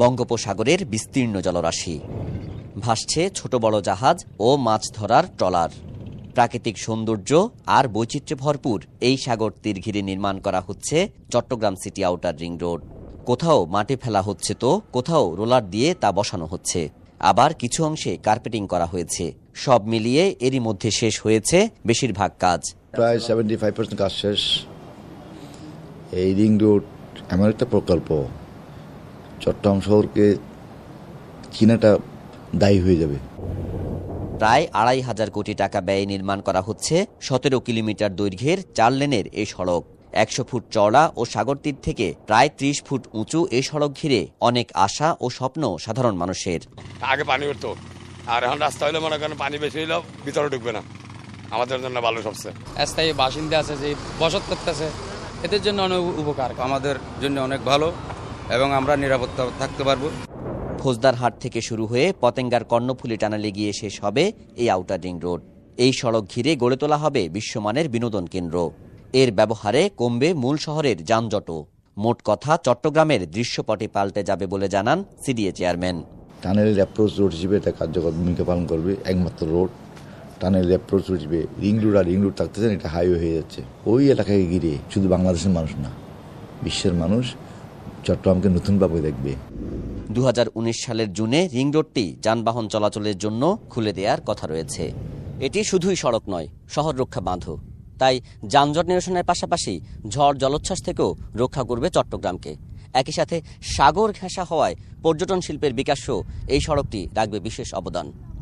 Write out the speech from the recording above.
বঙ্গোপসাগরের বিস্তীর্ণ জলরাশি ভাসছে ছোট বড় জাহাজ ও মাছ ধরার ট্রলার প্রাকৃতিক সৌন্দর্য আর বৈচিত্র্যে ভরপুর এই সাগর তীর ঘিরে নির্মাণ করা হচ্ছে Chattogram city outer ring road কোথাও মাটি ফেলা হচ্ছে তো কোথাও রোলার দিয়ে তা বসানো হচ্ছে আবার কিছু অংশে কার্পেটিং করা হয়েছে সব মিলিয়ে এরই মধ্যে শেষ হয়েছে বেশিরভাগ কাজ প্রায় সেভেন্টি ফাইভ পার্সেন্ট কাজ শেষ এই রিং রোড এমন একটা প্রকল্প চট্টগ্রাম শহরকে চীনাটা দায়ী হয়ে যাবে প্রায় আড়াই হাজার কোটি টাকা ব্যয়ে নির্মাণ করা হচ্ছে সতেরো কিলোমিটার দৈর্ঘ্যের চার লেনের এই সড়ক একশো ফুট চওড়া ও সাগরতীর থেকে প্রায় ত্রিশ ফুট উঁচু এই সড়ক ঘিরে অনেক আশা ও স্বপ্ন সাধারণ মানুষের আগে পানি উঠতো আর এখন রাস্তা হইলে মনে করেন পানি বেশি হইলেও ভিতরে ঢুকবে না আমাদের জন্য ভালো সবচেয়ে স্থায়ী বাসিন্দা আছে যে বসত করতেছে এদের জন্য অনেক উপকার আমাদের জন্য অনেক ভালো এবং আমরা নিরাপত্তা থাকতে পারবো ফৌজদার হাট থেকে শুরু হয়ে পতেঙ্গার কর্ণফুলি টানালে গিয়ে শেষ হবে এই আউটার রিং রোড এই সড়ক ঘিরে গড়ে তোলা হবে বিশ্বমানের বিনোদন কেন্দ্র এর ব্যবহারে কমবে মূল শহরের যানজটও মোট কথা চট্টগ্রামের দৃশ্যপটে পাল্টে যাবে বলে জানান সিডিএ চেয়ারম্যান টানেলের অ্যাপ্রোচ রোড হিসেবে এটা কার্যকর ভূমিকা পালন করবে একমাত্র রোড টানেলের অ্যাপ্রোচ রোড হিসেবে রিং রোড আর রিং রোড চান এটা হাইওয়ে হয়ে যাচ্ছে ওই এলাকাকে ঘিরে শুধু বাংলাদেশের মানুষ না বিশ্বের মানুষ চট্টগ্রামকে নতুনভাবে দেখবে দু সালের জুনে রিং রোডটি যানবাহন চলাচলের জন্য খুলে দেওয়ার কথা রয়েছে এটি শুধুই সড়ক নয় শহর রক্ষা বাঁধও তাই যানজট নিরসনের পাশাপাশি ঝড় জলোচ্ছ্বাস থেকেও রক্ষা করবে চট্টগ্রামকে একই সাথে সাগর ঘেঁষা হওয়ায় পর্যটন শিল্পের বিকাশেও এই সড়কটি রাখবে বিশেষ অবদান